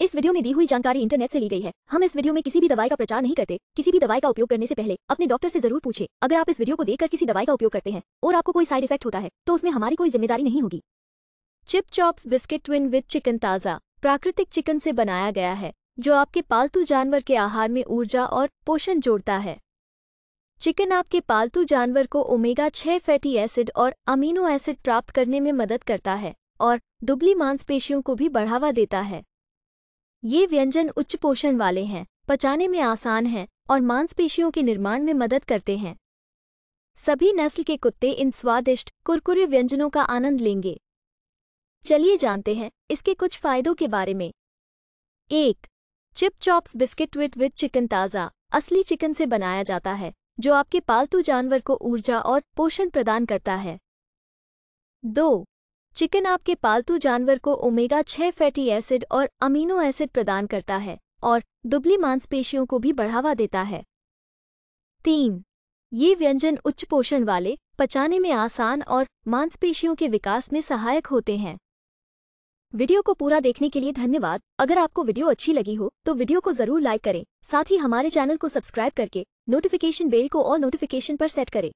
इस वीडियो में दी हुई जानकारी इंटरनेट से ली गई है हम इस वीडियो में किसी भी दवाई का प्रचार नहीं करते किसी भी दवाई का उपयोग करने से पहले अपने डॉक्टर से जरूर पूछे अगर आप इस वीडियो को देखकर किसी दवाई का उपयोग करते हैं और आपको कोई साइड इफेक्ट होता है तो उसमें हमारी कोई जिम्मेदारी नहीं होगी चिप चॉप्स बिस्किट ट्विन विद चिकन ताज़ा प्राकृतिक चिकन से बनाया गया है जो आपके पालतू जानवर के आहार में ऊर्जा और पोषण जोड़ता है चिकन आपके पालतू जानवर को ओमेगा छह फैटी एसिड और अमीनो एसिड प्राप्त करने में मदद करता है और दुबली मांसपेशियों को भी बढ़ावा देता है ये व्यंजन उच्च पोषण वाले हैं पचाने में आसान हैं और मांसपेशियों के निर्माण में मदद करते हैं सभी नस्ल के कुत्ते इन स्वादिष्ट कुरकुरे व्यंजनों का आनंद लेंगे चलिए जानते हैं इसके कुछ फायदों के बारे में एक चिप चॉप्स बिस्किट विट विद चिकन ताज़ा असली चिकन से बनाया जाता है जो आपके पालतू जानवर को ऊर्जा और पोषण प्रदान करता है दो चिकन आपके पालतू जानवर को ओमेगा छह फैटी एसिड और अमीनो एसिड प्रदान करता है और दुबली मांसपेशियों को भी बढ़ावा देता है तीन ये व्यंजन उच्च पोषण वाले पचाने में आसान और मांसपेशियों के विकास में सहायक होते हैं वीडियो को पूरा देखने के लिए धन्यवाद अगर आपको वीडियो अच्छी लगी हो तो वीडियो को जरूर लाइक करें साथ ही हमारे चैनल को सब्सक्राइब करके नोटिफिकेशन बेल को और नोटिफिकेशन पर सेट करें